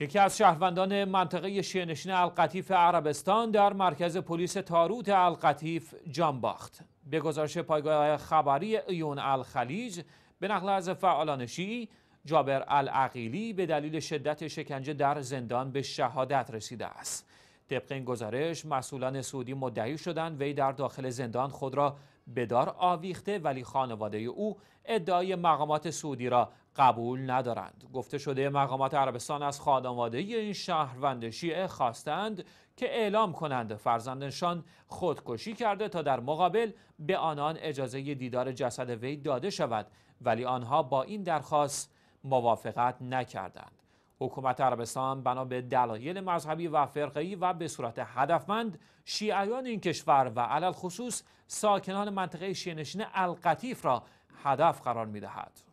یکی از شهروندان منطقه شینشین القطیف عربستان در مرکز پلیس تاروت القطیف جان باخت به گزارش پایگاه خبری ایون الخلیج به نقل از فعالان شیعی جابر العقیلی به دلیل شدت شکنجه در زندان به شهادت رسیده است طبق این گزارش مسئولان سعودی مدعی شدند وی در داخل زندان خود را بدار آویخته ولی خانواده او ادعای مقامات سعودی را قبول ندارند گفته شده مقامات عربستان از خانواده این شهروند شیعه خواستند که اعلام کنند فرزندشان خودکشی کرده تا در مقابل به آنان اجازه دیدار جسد وی داده شود ولی آنها با این درخواست موافقت نکردند حکومت عربستان بنا به دلایل مذهبی و فرقه‌ای و به صورت هدفمند شیعیان این کشور و علل خصوص ساکنان منطقه شیعه نشین القطیف را هدف قرار می‌دهد.